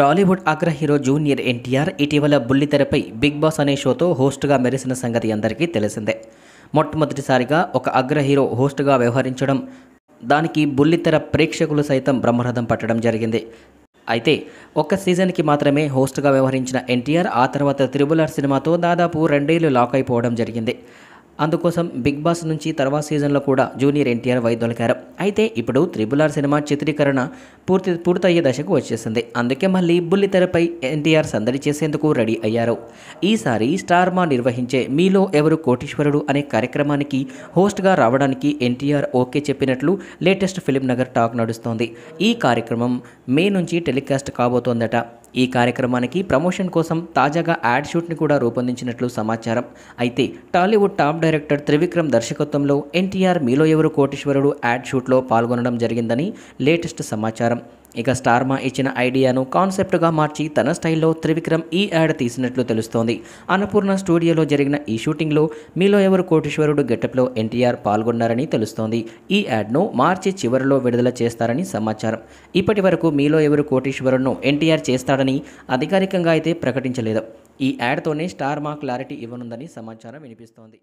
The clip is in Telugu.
టాలీవుడ్ అగ్ర హీరో జూనియర్ ఎన్టీఆర్ ఇటీవల బుల్లితెరపై బిగ్ బాస్ అనే షోతో హోస్ట్గా మెరిసిన సంగతి అందరికీ తెలిసిందే మొట్టమొదటిసారిగా ఒక అగ్ర హీరో హోస్ట్గా వ్యవహరించడం దానికి బుల్లితెర ప్రేక్షకులు సైతం బ్రహ్మరథం పట్టడం జరిగింది అయితే ఒక సీజన్కి మాత్రమే హోస్ట్గా వ్యవహరించిన ఎన్టీఆర్ ఆ తర్వాత త్రిబులర్ సినిమాతో దాదాపు రెండేళ్లు లాక్ అయిపోవడం జరిగింది అందుకోసం బిగ్ బాస్ నుంచి తర్వాత సీజన్లో కూడా జూనియర్ ఎన్టీఆర్ వైదొలికారు అయితే ఇప్పుడు త్రిబుల్ ఆర్ సినిమా చిత్రీకరణ పూర్తి పూర్తయ్యే దశకు వచ్చేసింది అందుకే మళ్ళీ బుల్లితెరపై ఎన్టీఆర్ సందడి చేసేందుకు రెడీ అయ్యారు ఈసారి స్టార్ మా నిర్వహించే మీలో ఎవరు కోటీశ్వరుడు అనే కార్యక్రమానికి హోస్ట్గా రావడానికి ఎన్టీఆర్ ఓకే చెప్పినట్లు లేటెస్ట్ ఫిలిం నగర్ టాక్ నడుస్తోంది ఈ కార్యక్రమం మే నుంచి టెలికాస్ట్ కాబోతోందట ఈ కార్యక్రమానికి ప్రమోషన్ కోసం తాజాగా యాడ్ షూట్ని కూడా రూపొందించినట్లు సమాచారం అయితే టాలీవుడ్ టాప్ డైరెక్టర్ త్రివిక్రమ్ దర్శకత్వంలో ఎన్టీఆర్ మీలో ఎవరు కోటీశ్వరుడు యాడ్ షూట్లో పాల్గొనడం జరిగిందని లేటెస్ట్ సమాచారం ఇక స్టార్ మా ఇచ్చిన ఐడియాను కాన్సెప్ట్గా మార్చి తన స్టైల్లో త్రివిక్రమ్ ఈ యాడ్ తీసినట్లు తెలుస్తోంది అన్నపూర్ణ స్టూడియోలో జరిగిన ఈ షూటింగ్లో మీలో ఎవరు కోటేశ్వరుడు గెటప్లో ఎన్టీఆర్ పాల్గొన్నారని తెలుస్తోంది ఈ యాడ్ను మార్చి చివరిలో విడుదల చేస్తారని సమాచారం ఇప్పటి వరకు మీలో ఎవరు కోటేశ్వరుడును ఎన్టీఆర్ చేస్తాడని అధికారికంగా అయితే ప్రకటించలేదు ఈ యాడ్తోనే స్టార్ మా క్లారిటీ ఇవ్వనుందని సమాచారం వినిపిస్తోంది